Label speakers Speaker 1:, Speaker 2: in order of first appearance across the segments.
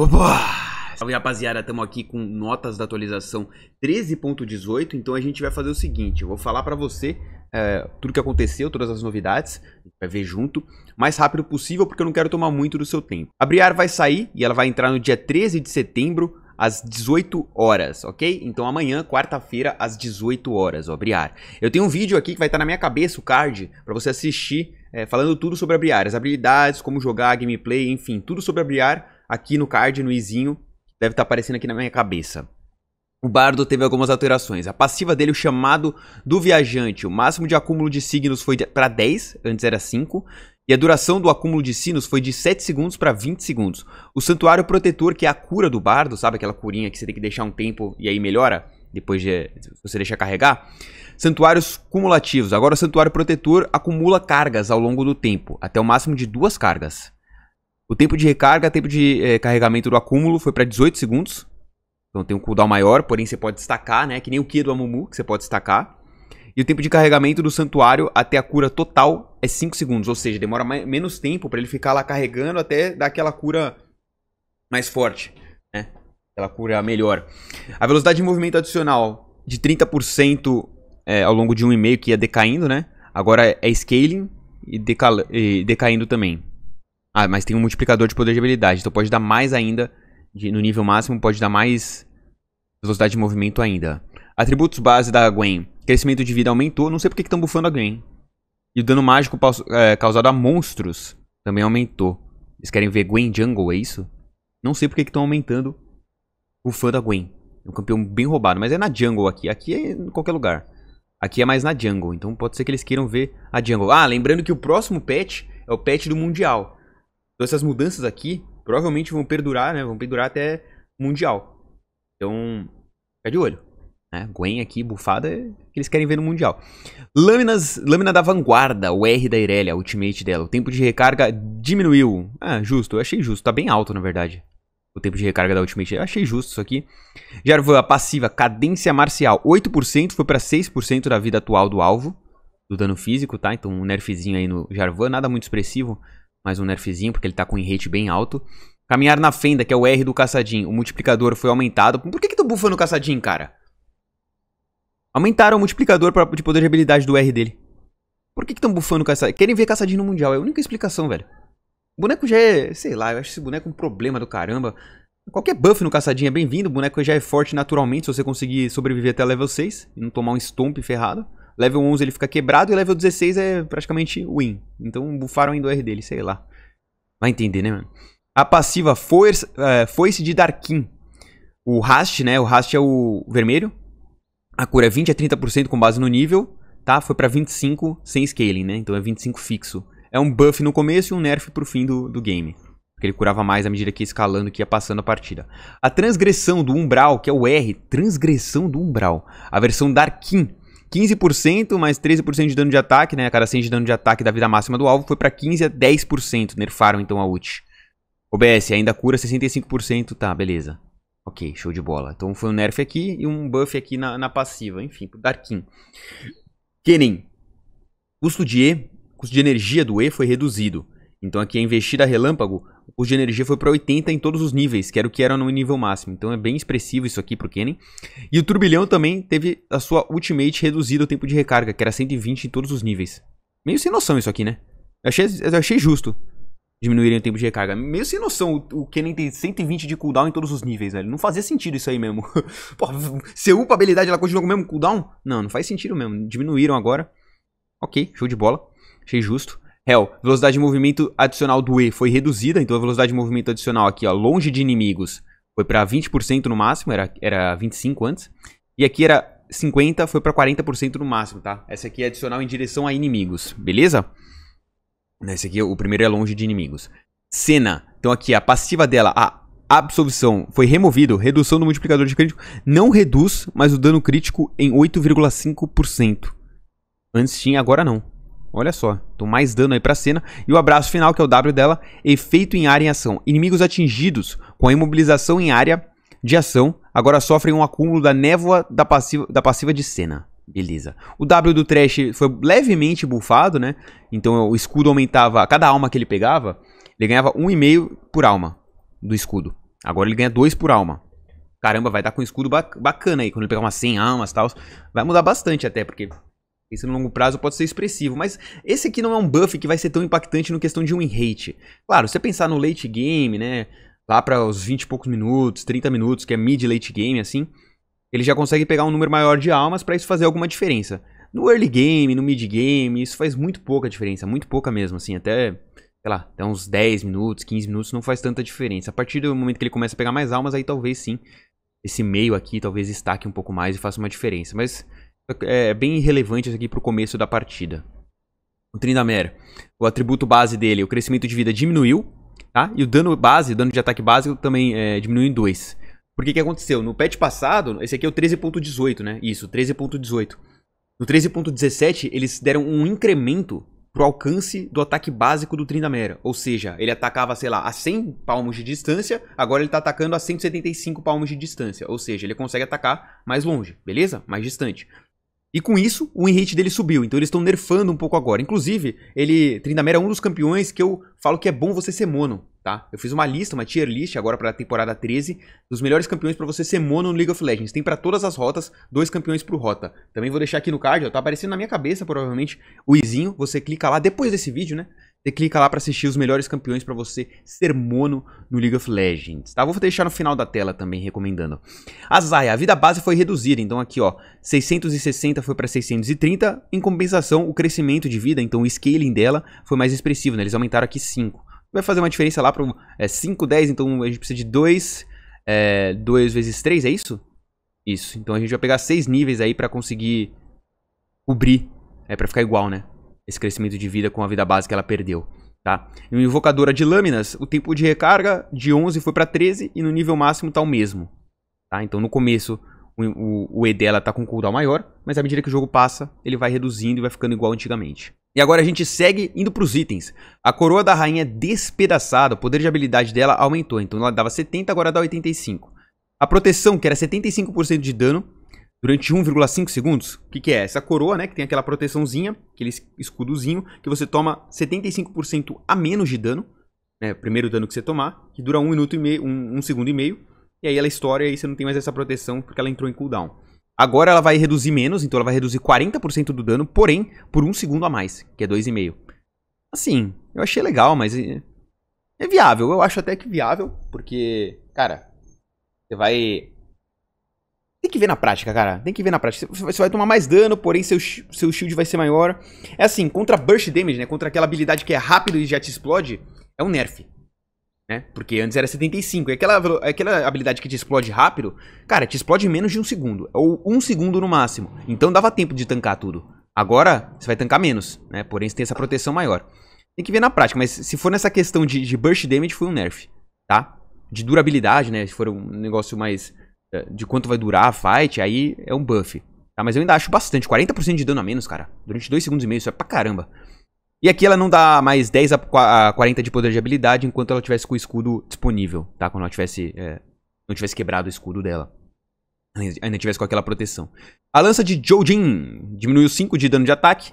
Speaker 1: Opa! Salve rapaziada, estamos aqui com notas da atualização 13.18, então a gente vai fazer o seguinte, eu vou falar para você é, tudo que aconteceu, todas as novidades, vai ver junto, mais rápido possível porque eu não quero tomar muito do seu tempo. A Briar vai sair e ela vai entrar no dia 13 de setembro, às 18 horas, ok? Então amanhã, quarta-feira, às 18 horas, ó, Briar. Eu tenho um vídeo aqui que vai estar tá na minha cabeça, o card, para você assistir, é, falando tudo sobre a Briar, as habilidades, como jogar, gameplay, enfim, tudo sobre a Briar, aqui no card, no izinho, deve estar tá aparecendo aqui na minha cabeça. O bardo teve algumas alterações. A passiva dele, o chamado do viajante, o máximo de acúmulo de signos foi para 10, antes era 5, e a duração do acúmulo de sinos foi de 7 segundos para 20 segundos. O santuário protetor, que é a cura do bardo, sabe aquela curinha que você tem que deixar um tempo e aí melhora? Depois de você deixar carregar. Santuários cumulativos. Agora o santuário protetor acumula cargas ao longo do tempo, até o máximo de duas cargas. O tempo de recarga, tempo de é, carregamento do acúmulo foi para 18 segundos. Então tem um cooldown maior, porém você pode destacar, né? Que nem o Ki do Amumu, que você pode destacar. E o tempo de carregamento do santuário até a cura total é 5 segundos. Ou seja, demora mais, menos tempo para ele ficar lá carregando até dar aquela cura mais forte. Né? Aquela cura melhor. A velocidade de movimento adicional de 30% é, eh, ao longo de um e que ia decaindo, né? Agora é scaling e, deca e decaindo também. Ah, mas tem um multiplicador de poder de habilidade. Então pode dar mais ainda. De, no nível máximo, pode dar mais velocidade de movimento ainda. Atributos base da Gwen. Crescimento de vida aumentou. Não sei porque estão bufando a Gwen. E o dano mágico é, causado a monstros também aumentou. Eles querem ver Gwen Jungle, é isso? Não sei porque estão aumentando o fã da Gwen. É um campeão bem roubado, mas é na Jungle aqui. Aqui é em qualquer lugar. Aqui é mais na Jungle, então pode ser que eles queiram ver a Jungle. Ah, lembrando que o próximo patch é o patch do Mundial. Então essas mudanças aqui provavelmente vão perdurar, né? Vão perdurar até Mundial. Então, fica de olho. Né? Gwen aqui, bufada, é que eles querem ver no Mundial. Lâminas, lâmina da vanguarda, o R da Irelia, ultimate dela. O tempo de recarga diminuiu. Ah, justo, eu achei justo. Tá bem alto, na verdade. O tempo de recarga da ultimate. Eu achei justo isso aqui. Jarvan, a passiva, cadência marcial. 8% foi pra 6% da vida atual do alvo. Do dano físico, tá? Então um nerfzinho aí no Jarvan, nada muito expressivo mais um nerfzinho, porque ele tá com um rate bem alto. Caminhar na fenda, que é o R do caçadinho. O multiplicador foi aumentado. Por que que tu bufa no caçadinho, cara? Aumentaram o multiplicador pra, de poder de habilidade do R dele. Por que que tão bufando caçadinho? Querem ver caçadinho no Mundial, é a única explicação, velho. O boneco já é, sei lá, eu acho esse boneco um problema do caramba. Qualquer buff no caçadinho é bem-vindo, o boneco já é forte naturalmente se você conseguir sobreviver até level 6 e não tomar um stomp ferrado level 11 ele fica quebrado e level 16 é praticamente win. Então bufaram ainda o R dele, sei lá. Vai entender, né, mano? A passiva força, uh, é, Foice de Darkin. O Rast, né? O Rast é o vermelho. A cura é 20 a 30% com base no nível, tá? Foi pra 25 sem scaling, né? Então é 25 fixo. É um buff no começo e um nerf pro fim do, do game. Porque ele curava mais à medida que ia escalando, que ia passando a partida. A transgressão do Umbral, que é o R, transgressão do Umbral. A versão Darkin 15%, mais 13% de dano de ataque, né? A cada 100 de dano de ataque da vida máxima do alvo foi para 15 a 10%. Nerfaram então a ult. OBS ainda cura 65%, tá, beleza. Ok, show de bola. Então foi um nerf aqui e um buff aqui na, na passiva. Enfim, pro Darkin. Kenin Custo de E, custo de energia do E foi reduzido. Então aqui é a investida relâmpago o custo de energia foi para 80 em todos os níveis, que era o que era no nível máximo. Então é bem expressivo isso aqui pro o Kennen. E o Turbilhão também teve a sua ultimate reduzida o tempo de recarga, que era 120 em todos os níveis. Meio sem noção isso aqui, né? Eu achei, eu achei justo diminuírem o tempo de recarga. Meio sem noção, o, o Kennen tem 120 de cooldown em todos os níveis, velho. Não fazia sentido isso aí mesmo. Pô, você upa a habilidade ela continua com o mesmo cooldown? Não, não faz sentido mesmo. Diminuíram agora. Ok, show de bola. Achei justo. Hell, velocidade de movimento adicional do E foi reduzida, então a velocidade de movimento adicional aqui, ó, longe de inimigos, foi para 20% no máximo, era, era 25 antes. E aqui era 50, foi para 40% no máximo, tá? Essa aqui é adicional em direção a inimigos, beleza? Esse aqui, o primeiro é longe de inimigos. Cena. Então aqui, a passiva dela, a absorção foi removido, redução do multiplicador de crítico, não reduz, mas o dano crítico em 8,5%. Antes tinha, agora não. Olha só, tô mais dando aí pra cena. E o abraço final, que é o W dela, efeito em área em ação. Inimigos atingidos com a imobilização em área de ação agora sofrem um acúmulo da névoa da passiva, da passiva de cena. Beleza. O W do Trash foi levemente bufado, né? Então o escudo aumentava, cada alma que ele pegava, ele ganhava 1,5 por alma do escudo. Agora ele ganha 2 por alma. Caramba, vai dar com um escudo bacana aí. Quando ele pegar umas 100 almas e tal. Vai mudar bastante até, porque Pensando no longo prazo pode ser expressivo, mas esse aqui não é um buff que vai ser tão impactante no questão de win rate. Claro, se você pensar no late game, né, lá para os 20 e poucos minutos, 30 minutos, que é mid late game assim, ele já consegue pegar um número maior de almas para isso fazer alguma diferença. No early game, no mid game, isso faz muito pouca diferença, muito pouca mesmo, assim, até, sei lá, até uns 10 minutos, 15 minutos não faz tanta diferença. A partir do momento que ele começa a pegar mais almas, aí talvez sim, esse meio aqui talvez destaque um pouco mais e faça uma diferença. Mas é, é bem irrelevante isso aqui pro começo da partida. O Trindamere, o atributo base dele, o crescimento de vida diminuiu, tá? E o dano base, o dano de ataque básico também é, diminuiu em 2. Por que que aconteceu? No patch passado, esse aqui é o 13.18, né? Isso, 13.18. No 13.17, eles deram um incremento pro alcance do ataque básico do Trindamere. Ou seja, ele atacava, sei lá, a 100 palmos de distância, agora ele tá atacando a 175 palmos de distância. Ou seja, ele consegue atacar mais longe, beleza? Mais distante. E com isso, o win rate dele subiu, então eles estão nerfando um pouco agora. Inclusive, ele Trindamere é um dos campeões que eu falo que é bom você ser mono, tá? Eu fiz uma lista, uma tier list agora para a temporada 13 dos melhores campeões para você ser mono no League of Legends. Tem para todas as rotas, dois campeões por rota. Também vou deixar aqui no card, ó, tá aparecendo na minha cabeça provavelmente o izinho, você clica lá depois desse vídeo, né? Você clica lá para assistir os melhores campeões para você ser mono no League of Legends, tá? Vou deixar no final da tela também recomendando. A Zaya, a vida base foi reduzida, então aqui ó, 660 foi para 630, em compensação o crescimento de vida, então o scaling dela foi mais expressivo, né? Eles aumentaram aqui 5. Vai fazer uma diferença lá para é, 5, 10, então a gente precisa de 2, é, 2 vezes 3, é isso? Isso, então a gente vai pegar 6 níveis aí para conseguir cobrir, é para ficar igual, né? esse crescimento de vida com a vida base que ela perdeu. Tá? E uma invocadora de lâminas, o tempo de recarga de 11 foi para 13 e no nível máximo tá o mesmo. Tá? Então no começo o, o, o E dela tá com um cooldown maior, mas à medida que o jogo passa, ele vai reduzindo e vai ficando igual antigamente. E agora a gente segue indo para os itens. A coroa da rainha é despedaçada, o poder de habilidade dela aumentou, então ela dava 70, agora dá 85. A proteção, que era 75% de dano, durante 1,5 segundos. O que, que, é? Essa coroa, né? Que tem aquela proteçãozinha, aquele escudozinho, que você toma 75% a menos de dano. Né, primeiro dano que você tomar, que dura um minuto e meio, um, um segundo e meio. E aí ela estoura e aí você não tem mais essa proteção porque ela entrou em cooldown. Agora ela vai reduzir menos, então ela vai reduzir 40% do dano, porém, por um segundo a mais, que é 2,5. Assim, eu achei legal, mas eh, é viável. Eu acho até que viável, porque, cara, você vai tem que ver na prática, cara. Tem que ver na prática. Você vai tomar mais dano, porém seu, seu shield vai ser maior. É assim, contra burst damage, né? Contra aquela habilidade que é rápido e já te explode, é um nerf. Né? Porque antes era 75. E aquela, aquela habilidade que te explode rápido, cara, te explode em menos de um segundo. Ou um segundo no máximo. Então dava tempo de tancar tudo. Agora, você vai tancar menos, né? Porém, você tem essa proteção maior. Tem que ver na prática, mas se for nessa questão de, de burst damage, foi um nerf, tá? De durabilidade, né? Se for um negócio mais é, de quanto vai durar a fight, aí é um buff. Tá, mas eu ainda acho bastante, 40% de dano a menos, cara. Durante 2 segundos e meio, isso é pra caramba. E aqui ela não dá mais 10 a 40 de poder de habilidade enquanto ela tivesse com o escudo disponível, tá? Quando ela tivesse, é, não tivesse quebrado o escudo dela. Ainda tivesse com aquela proteção. A lança de Jojin diminuiu 5 de dano de ataque.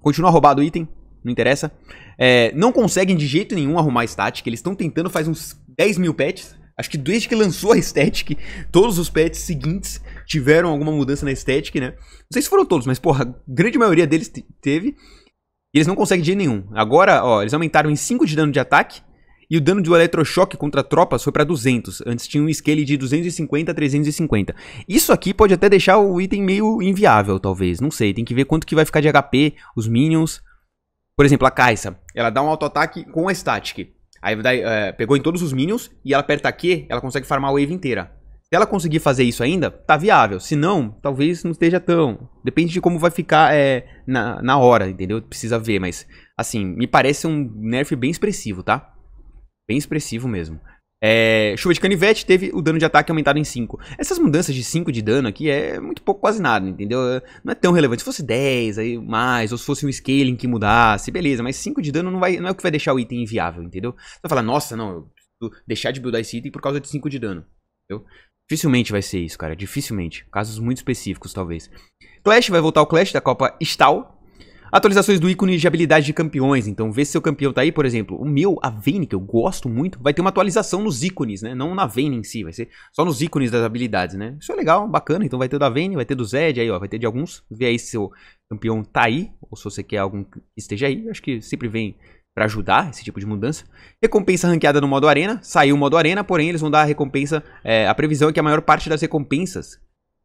Speaker 1: Continua roubado o item, não interessa. É, não conseguem de jeito nenhum arrumar a static. Eles estão tentando faz uns 10 mil patches. Acho que desde que lançou a estética, todos os pets seguintes tiveram alguma mudança na estética, né? Não sei se foram todos, mas, porra, a grande maioria deles teve. E eles não conseguem de nenhum. Agora, ó, eles aumentaram em 5 de dano de ataque. E o dano do eletrochoque contra tropas foi para 200. Antes tinha um scale de 250 a 350. Isso aqui pode até deixar o item meio inviável, talvez. Não sei, tem que ver quanto que vai ficar de HP, os minions. Por exemplo, a Kaisa. Ela dá um auto-ataque com a static. Aí daí, é, pegou em todos os minions e ela aperta Q, ela consegue farmar a wave inteira. Se ela conseguir fazer isso ainda, tá viável. Se não, talvez não esteja tão. Depende de como vai ficar é, na, na hora, entendeu? Precisa ver, mas assim, me parece um nerf bem expressivo, tá? Bem expressivo mesmo. É, chuva de canivete teve o dano de ataque aumentado em 5. Essas mudanças de 5 de dano aqui é muito pouco, quase nada, entendeu? É, não é tão relevante. Se fosse 10, aí mais, ou se fosse um scaling que mudasse, beleza, mas 5 de dano não, vai, não é o que vai deixar o item inviável, entendeu? Você vai falar, nossa, não, eu preciso deixar de buildar esse item por causa de 5 de dano, entendeu? Dificilmente vai ser isso, cara, dificilmente. Casos muito específicos, talvez. Clash vai voltar o Clash da Copa Stahl, Atualizações do ícone de habilidade de campeões, então vê se seu campeão tá aí, por exemplo, o meu, a Vayne, que eu gosto muito, vai ter uma atualização nos ícones, né? Não na Vayne em si, vai ser só nos ícones das habilidades, né? Isso é legal, bacana, então vai ter da Vayne, vai ter do Zed aí, ó, vai ter de alguns, vê aí se seu campeão tá aí, ou se você quer algum que esteja aí, eu acho que sempre vem para ajudar esse tipo de mudança. Recompensa ranqueada no modo arena, saiu o modo arena, porém eles vão dar a recompensa, é, a previsão é que a maior parte das recompensas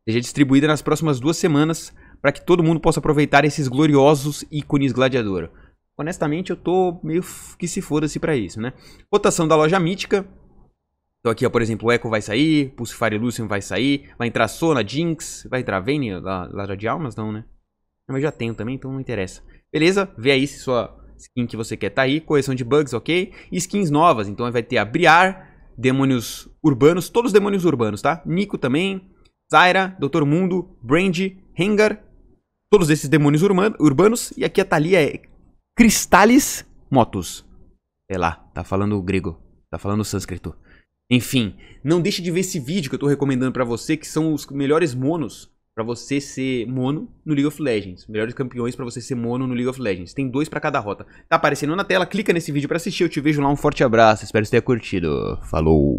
Speaker 1: seja distribuída nas próximas duas semanas para que todo mundo possa aproveitar esses gloriosos ícones gladiador. Honestamente, eu tô meio que se foda-se para isso, né? Cotação da loja mítica. Então aqui, ó, por exemplo, o Echo vai sair, Pulsifire Lucian vai sair, vai entrar Sona, Jinx, vai entrar Vayne, lá, lá de almas não, né? mas já tenho também, então não interessa. Beleza? Vê aí se sua skin que você quer tá aí, correção de bugs, ok? E skins novas, então vai ter a Briar, demônios urbanos, todos os demônios urbanos, tá? Nico também, Zaira, Doutor Mundo, Brand, Hengar todos esses demônios urbanos, E aqui a Thalia é Cristalis Motus. Sei é lá, tá falando grego, tá falando sânscrito. Enfim, não deixe de ver esse vídeo que eu tô recomendando para você, que são os melhores monos para você ser mono no League of Legends. Melhores campeões para você ser mono no League of Legends. Tem dois para cada rota. Tá aparecendo na tela, clica nesse vídeo para assistir. Eu te vejo lá, um forte abraço. Espero que você tenha curtido. Falou!